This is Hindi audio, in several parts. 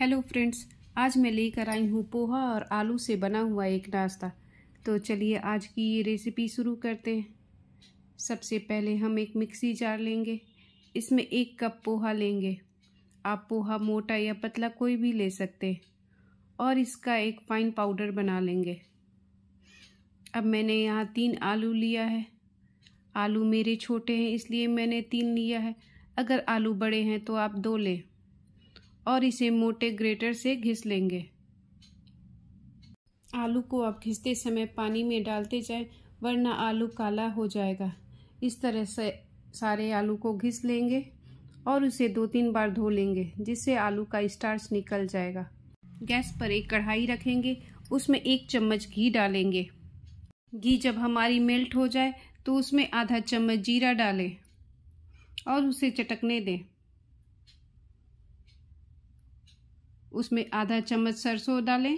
हेलो फ्रेंड्स आज मैं लेकर आई हूँ पोहा और आलू से बना हुआ एक नाश्ता तो चलिए आज की ये रेसिपी शुरू करते हैं सबसे पहले हम एक मिक्सी जार लेंगे इसमें एक कप पोहा लेंगे आप पोहा मोटा या पतला कोई भी ले सकते हैं और इसका एक फाइन पाउडर बना लेंगे अब मैंने यहाँ तीन आलू लिया है आलू मेरे छोटे हैं इसलिए मैंने तीन लिया है अगर आलू बड़े हैं तो आप दो लें और इसे मोटे ग्रेटर से घिस लेंगे आलू को आप घिसते समय पानी में डालते जाएं वरना आलू काला हो जाएगा इस तरह से सारे आलू को घिस लेंगे और उसे दो तीन बार धो लेंगे जिससे आलू का स्टार्च निकल जाएगा गैस पर एक कढ़ाई रखेंगे उसमें एक चम्मच घी डालेंगे घी जब हमारी मेल्ट हो जाए तो उसमें आधा चम्मच जीरा डालें और उसे चटकने दें उसमें आधा चम्मच सरसों डालें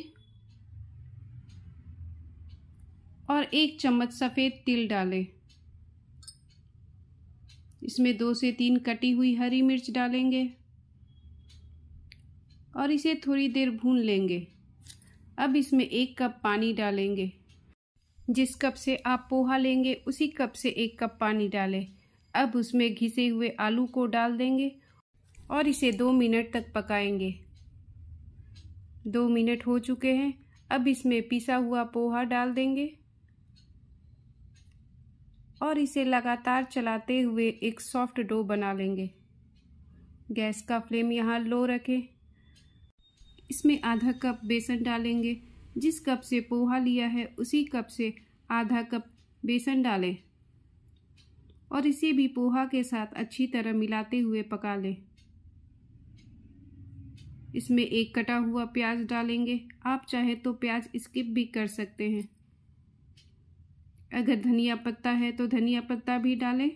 और एक चम्मच सफ़ेद तिल डालें इसमें दो से तीन कटी हुई हरी मिर्च डालेंगे और इसे थोड़ी देर भून लेंगे अब इसमें एक कप पानी डालेंगे जिस कप से आप पोहा लेंगे उसी कप से एक कप पानी डालें अब उसमें घिसे हुए आलू को डाल देंगे और इसे दो मिनट तक पकाएंगे दो मिनट हो चुके हैं अब इसमें पिसा हुआ पोहा डाल देंगे और इसे लगातार चलाते हुए एक सॉफ्ट डो बना लेंगे गैस का फ्लेम यहाँ लो रखें इसमें आधा कप बेसन डालेंगे जिस कप से पोहा लिया है उसी कप से आधा कप बेसन डालें और इसे भी पोहा के साथ अच्छी तरह मिलाते हुए पका लें इसमें एक कटा हुआ प्याज डालेंगे आप चाहे तो प्याज स्किप भी कर सकते हैं अगर धनिया पत्ता है तो धनिया पत्ता भी डालें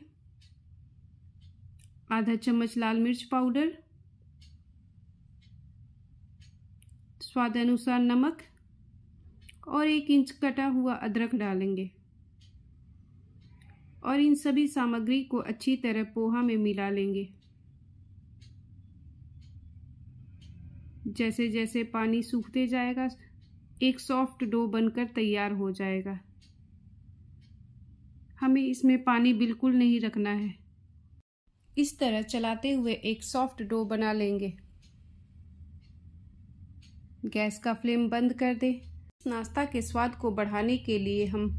आधा चम्मच लाल मिर्च पाउडर स्वाद अनुसार नमक और एक इंच कटा हुआ अदरक डालेंगे और इन सभी सामग्री को अच्छी तरह पोहा में मिला लेंगे जैसे जैसे पानी सूखते जाएगा एक सॉफ्ट डो बनकर तैयार हो जाएगा हमें इसमें पानी बिल्कुल नहीं रखना है इस तरह चलाते हुए एक सॉफ्ट डो बना लेंगे गैस का फ्लेम बंद कर दे नाश्ता के स्वाद को बढ़ाने के लिए हम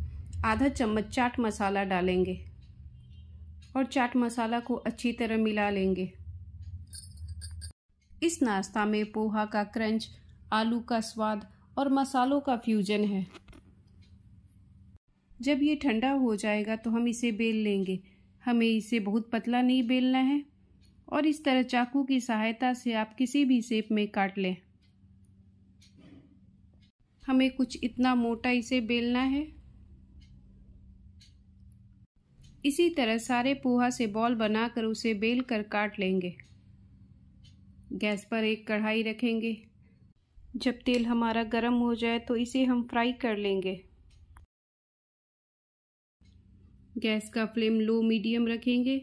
आधा चम्मच चाट मसाला डालेंगे और चाट मसाला को अच्छी तरह मिला लेंगे इस नाश्ता में पोहा का क्रंच आलू का स्वाद और मसालों का फ्यूजन है जब ये ठंडा हो जाएगा तो हम इसे बेल लेंगे हमें इसे बहुत पतला नहीं बेलना है और इस तरह चाकू की सहायता से आप किसी भी शेप में काट लें हमें कुछ इतना मोटा इसे बेलना है इसी तरह सारे पोहा से बॉल बनाकर उसे बेल कर काट लेंगे गैस पर एक कढ़ाई रखेंगे जब तेल हमारा गर्म हो जाए तो इसे हम फ्राई कर लेंगे गैस का फ्लेम लो मीडियम रखेंगे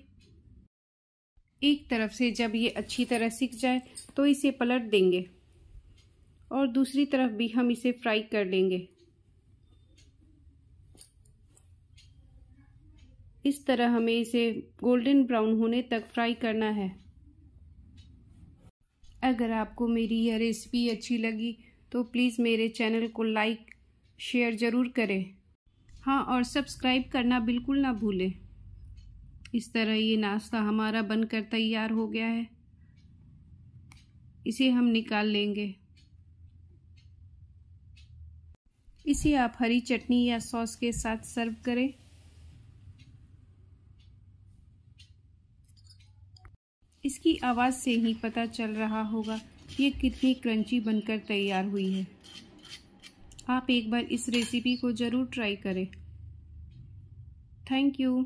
एक तरफ से जब ये अच्छी तरह सिक जाए तो इसे पलट देंगे और दूसरी तरफ भी हम इसे फ्राई कर लेंगे इस तरह हमें इसे गोल्डन ब्राउन होने तक फ्राई करना है अगर आपको मेरी यह रेसिपी अच्छी लगी तो प्लीज़ मेरे चैनल को लाइक शेयर ज़रूर करें हाँ और सब्सक्राइब करना बिल्कुल ना भूलें इस तरह ये नाश्ता हमारा बनकर तैयार हो गया है इसे हम निकाल लेंगे इसे आप हरी चटनी या सॉस के साथ सर्व करें इसकी आवाज़ से ही पता चल रहा होगा ये कितनी क्रंची बनकर तैयार हुई है आप एक बार इस रेसिपी को ज़रूर ट्राई करें थैंक यू